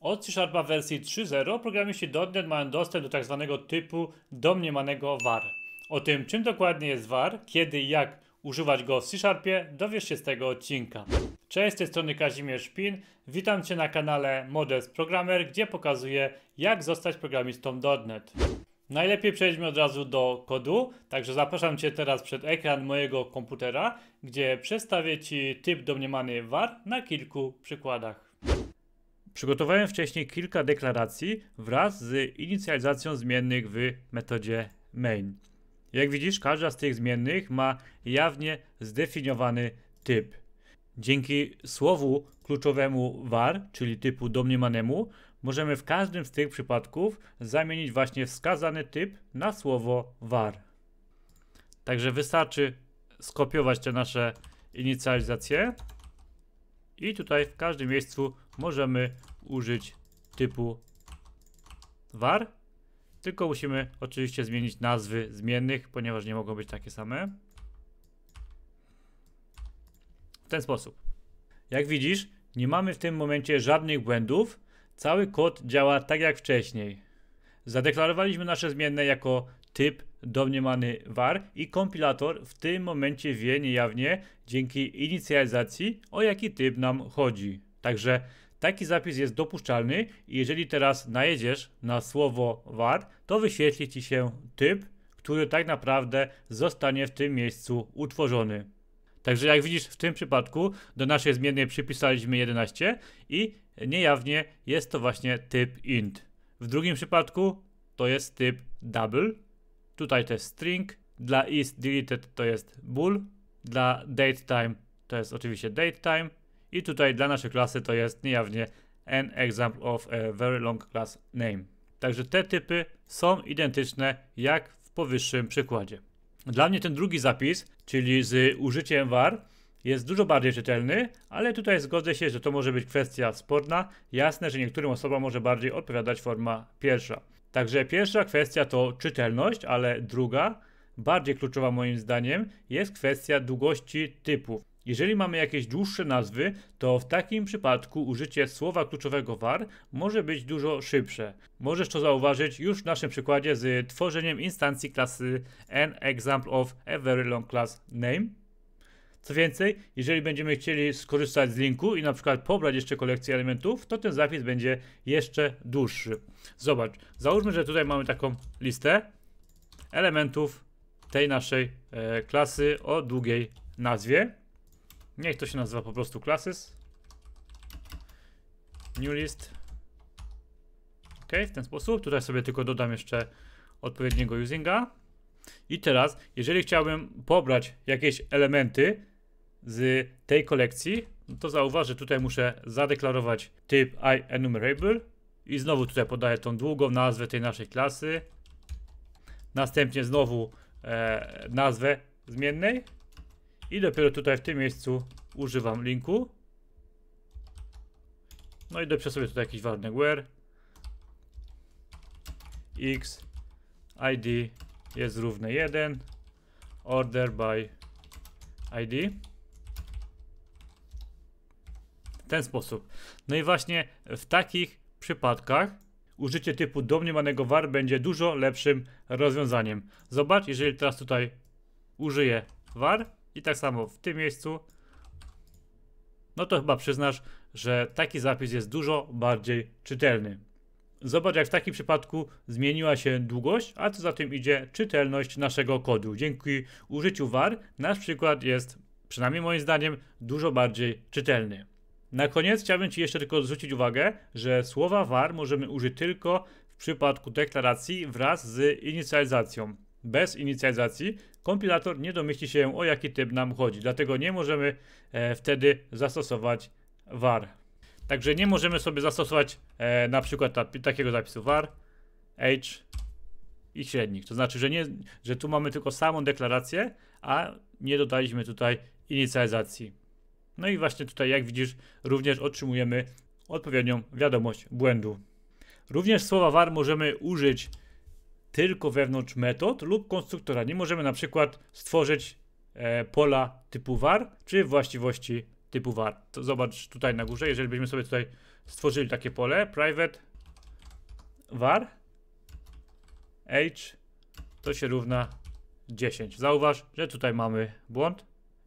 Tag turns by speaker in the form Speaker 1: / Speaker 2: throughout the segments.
Speaker 1: Od C Sharpa wersji 3.0 programiści .NET mają dostęp do tzw. Tak typu domniemanego var. O tym, czym dokładnie jest var, kiedy i jak używać go w C Sharpie, dowiesz się z tego odcinka. Cześć, z tej strony Kazimierz Pin. Witam Cię na kanale Modest Programmer, gdzie pokazuję, jak zostać programistą .NET. Najlepiej przejdźmy od razu do kodu, także zapraszam Cię teraz przed ekran mojego komputera, gdzie przedstawię Ci typ domniemany var na kilku przykładach. Przygotowałem wcześniej kilka deklaracji wraz z inicjalizacją zmiennych w metodzie main. Jak widzisz, każda z tych zmiennych ma jawnie zdefiniowany typ. Dzięki słowu kluczowemu var, czyli typu domniemanemu, możemy w każdym z tych przypadków zamienić właśnie wskazany typ na słowo var. Także wystarczy skopiować te nasze inicjalizacje i tutaj w każdym miejscu możemy użyć typu var, tylko musimy oczywiście zmienić nazwy zmiennych, ponieważ nie mogą być takie same. W ten sposób. Jak widzisz, nie mamy w tym momencie żadnych błędów. Cały kod działa tak jak wcześniej. Zadeklarowaliśmy nasze zmienne jako typ domniemany var i kompilator w tym momencie wie niejawnie dzięki inicjalizacji o jaki typ nam chodzi. Także Taki zapis jest dopuszczalny i jeżeli teraz najedziesz na słowo var, to wyświetli ci się typ, który tak naprawdę zostanie w tym miejscu utworzony. Także jak widzisz w tym przypadku do naszej zmiennej przypisaliśmy 11 i niejawnie jest to właśnie typ int. W drugim przypadku to jest typ double, tutaj to jest string, dla is deleted to jest bool, dla date time to jest oczywiście date time, i tutaj dla naszej klasy to jest niejawnie an example of a very long class name. Także te typy są identyczne jak w powyższym przykładzie. Dla mnie ten drugi zapis, czyli z użyciem var, jest dużo bardziej czytelny, ale tutaj zgodzę się, że to może być kwestia sporna. Jasne, że niektórym osobom może bardziej odpowiadać forma pierwsza. Także pierwsza kwestia to czytelność, ale druga, bardziej kluczowa moim zdaniem, jest kwestia długości typów. Jeżeli mamy jakieś dłuższe nazwy, to w takim przypadku użycie słowa kluczowego var może być dużo szybsze. Możesz to zauważyć już w naszym przykładzie z tworzeniem instancji klasy an example of a very long class name. Co więcej, jeżeli będziemy chcieli skorzystać z linku i na przykład pobrać jeszcze kolekcję elementów, to ten zapis będzie jeszcze dłuższy. Zobacz, załóżmy, że tutaj mamy taką listę elementów tej naszej e, klasy o długiej nazwie. Niech to się nazywa po prostu classes. New list. Ok, w ten sposób. Tutaj sobie tylko dodam jeszcze odpowiedniego usinga. I teraz, jeżeli chciałbym pobrać jakieś elementy z tej kolekcji, no to zauważę, tutaj muszę zadeklarować typ IEnumerable i znowu tutaj podaję tą długą nazwę tej naszej klasy. Następnie znowu e, nazwę zmiennej i dopiero tutaj w tym miejscu używam linku. No i dopiero sobie tutaj jakiś warnek where x id jest równe 1 order by id w ten sposób. No i właśnie w takich przypadkach użycie typu domniemanego var będzie dużo lepszym rozwiązaniem. Zobacz, jeżeli teraz tutaj użyję var, i tak samo w tym miejscu. No to chyba przyznasz, że taki zapis jest dużo bardziej czytelny. Zobacz, jak w takim przypadku zmieniła się długość, a co za tym idzie czytelność naszego kodu. Dzięki użyciu VAR nasz przykład jest, przynajmniej moim zdaniem, dużo bardziej czytelny. Na koniec chciałbym Ci jeszcze tylko zwrócić uwagę, że słowa VAR możemy użyć tylko w przypadku deklaracji wraz z inicjalizacją. Bez inicjalizacji kompilator nie domyśli się o jaki typ nam chodzi, dlatego nie możemy e, wtedy zastosować var. Także nie możemy sobie zastosować e, na przykład ta, takiego zapisu var h i średnik. To znaczy, że, nie, że tu mamy tylko samą deklarację, a nie dodaliśmy tutaj inicjalizacji. No i właśnie tutaj, jak widzisz, również otrzymujemy odpowiednią wiadomość błędu. Również słowa var możemy użyć tylko wewnątrz metod lub konstruktora. Nie możemy na przykład stworzyć e, pola typu var czy właściwości typu var. To zobacz tutaj na górze, jeżeli byśmy sobie tutaj stworzyli takie pole private var age to się równa 10. Zauważ, że tutaj mamy błąd.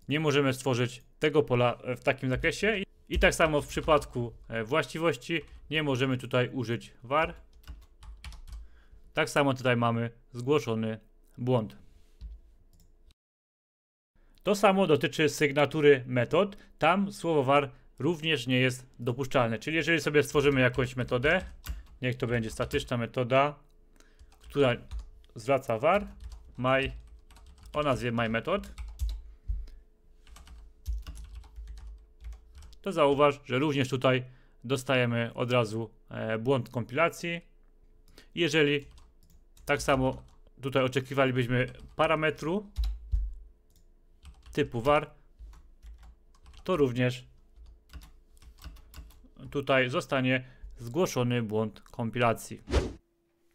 Speaker 1: Nie możemy stworzyć tego pola e, w takim zakresie i tak samo w przypadku e, właściwości nie możemy tutaj użyć var tak samo tutaj mamy zgłoszony błąd. To samo dotyczy sygnatury metod. Tam słowo var również nie jest dopuszczalne. Czyli jeżeli sobie stworzymy jakąś metodę, niech to będzie statyczna metoda, która zwraca var my o nazwie my method, to zauważ, że również tutaj dostajemy od razu e, błąd kompilacji. Jeżeli tak samo tutaj oczekiwalibyśmy parametru typu var. To również tutaj zostanie zgłoszony błąd kompilacji.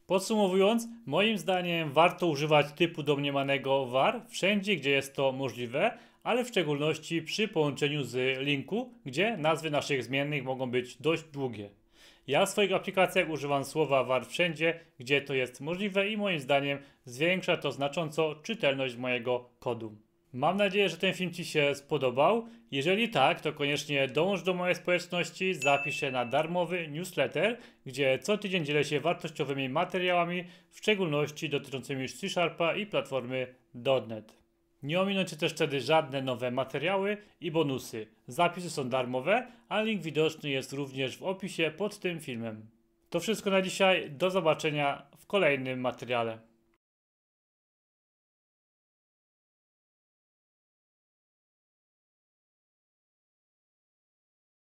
Speaker 1: Podsumowując, moim zdaniem warto używać typu domniemanego var wszędzie, gdzie jest to możliwe, ale w szczególności przy połączeniu z linku, gdzie nazwy naszych zmiennych mogą być dość długie. Ja w swoich aplikacjach używam słowa var wszędzie, gdzie to jest możliwe i moim zdaniem zwiększa to znacząco czytelność mojego kodu. Mam nadzieję, że ten film Ci się spodobał. Jeżeli tak, to koniecznie dołącz do mojej społeczności, zapisz się na darmowy newsletter, gdzie co tydzień dzielę się wartościowymi materiałami, w szczególności dotyczącymi C Sharpa i platformy .NET. Nie ominą Cię też wtedy żadne nowe materiały i bonusy. Zapisy są darmowe, a link widoczny jest również w opisie pod tym filmem. To wszystko na dzisiaj, do zobaczenia w kolejnym materiale.